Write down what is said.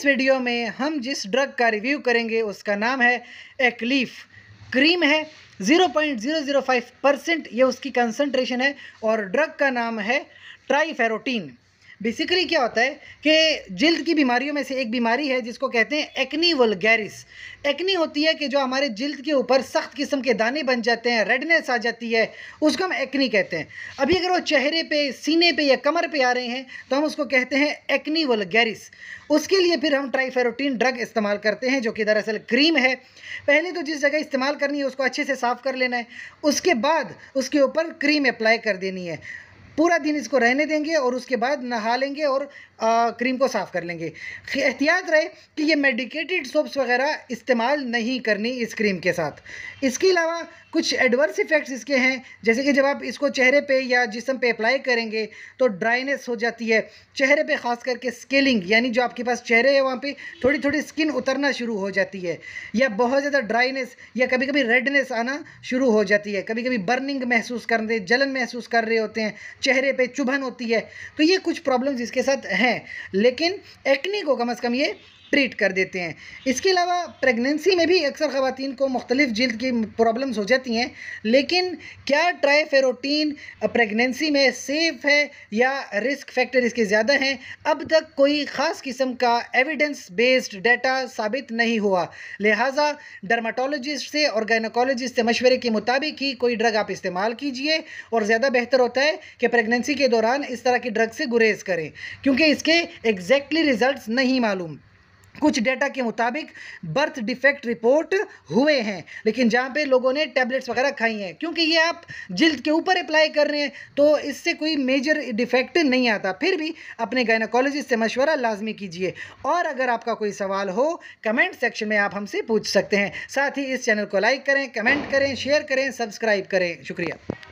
इस वीडियो में हम जिस ड्रग का रिव्यू करेंगे उसका नाम है एक्लीफ क्रीम है 0.005 परसेंट ये उसकी कंसंट्रेशन है और ड्रग का नाम है ट्राईफेरोटीन बेसिकली क्या होता है कि जल्द की बीमारियों में से एक बीमारी है जिसको कहते हैं एक्नी वलगैरिस एक्नी होती है कि जो हमारे जल्द के ऊपर सख्त किस्म के दाने बन जाते हैं रेडनेस आ जाती है उसको हम एक्नी कहते हैं अभी अगर वो चेहरे पे सीने पे या कमर पे आ रहे हैं तो हम उसको कहते हैं एक्नी वलगैरिस उसके लिए फिर हम ट्राईफेरोटीन ड्रग इस्तेमाल करते हैं जो कि दरअसल क्रीम है पहले तो जिस जगह इस्तेमाल करनी है उसको अच्छे से साफ़ कर लेना है उसके बाद उसके ऊपर क्रीम अप्लाई कर देनी है पूरा दिन इसको रहने देंगे और उसके बाद नहा लेंगे और आ, क्रीम को साफ़ कर लेंगे एहतियात रहे कि ये मेडिकेटेड सोप्स वगैरह इस्तेमाल नहीं करनी इस क्रीम के साथ इसके अलावा कुछ एडवर्स इफ़ेक्ट्स इसके हैं जैसे कि जब आप इसको चेहरे पे या जिसम पे अप्लाई करेंगे तो ड्राइनेस हो जाती है चेहरे पे ख़ास करके स्केलिंग यानी जो आपके पास चेहरे है वहाँ पे थोड़ी थोड़ी स्किन उतरना शुरू हो जाती है या बहुत ज़्यादा ड्राइनेस या कभी कभी रेडनेस आना शुरू हो जाती है कभी कभी बर्निंग महसूस कर जलन महसूस कर रहे होते हैं चेहरे पे चुभन होती है तो ये कुछ प्रॉब्लम्स इसके साथ हैं लेकिन एक्नी को कम अज़ कम ये ट्रीट कर देते हैं इसके अलावा प्रेगनेंसी में भी अक्सर ख़वान को मुख्तलिफ़ जल्द की प्रॉब्लम्स हो जाती हैं लेकिन क्या ट्राईफेरोटीन प्रेगनेंसी में सेफ़ है या रिस्क फैक्टर इसके ज़्यादा हैं अब तक कोई ख़ास किस्म का एविडेंस बेस्ड डाटा साबित नहीं हुआ लिहाजा डर्माटोलोजिस्ट से और गायनकोलॉजिस्ट से मशवरे के मुताबिक ही कोई ड्रग आप इस्तेमाल कीजिए और ज़्यादा बेहतर होता है कि प्रेगनेंसी के दौरान इस तरह की ड्रग से गुरेज करें क्योंकि इसके एग्जैक्टली रिज़ल्ट नहीं मालूम कुछ डेटा के मुताबिक बर्थ डिफेक्ट रिपोर्ट हुए हैं लेकिन जहाँ पे लोगों ने टैबलेट्स वगैरह खाई हैं क्योंकि ये आप जिल्द के ऊपर अप्लाई कर रहे हैं तो इससे कोई मेजर डिफेक्ट नहीं आता फिर भी अपने गायनाकोलॉजिस्ट से मशवरा लाजमी कीजिए और अगर आपका कोई सवाल हो कमेंट सेक्शन में आप हमसे पूछ सकते हैं साथ ही इस चैनल को लाइक करें कमेंट करें शेयर करें सब्सक्राइब करें शुक्रिया